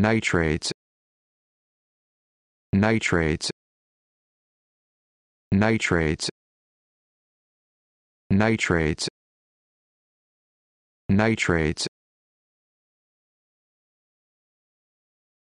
nitrates nitrates nitrates nitrates nitrates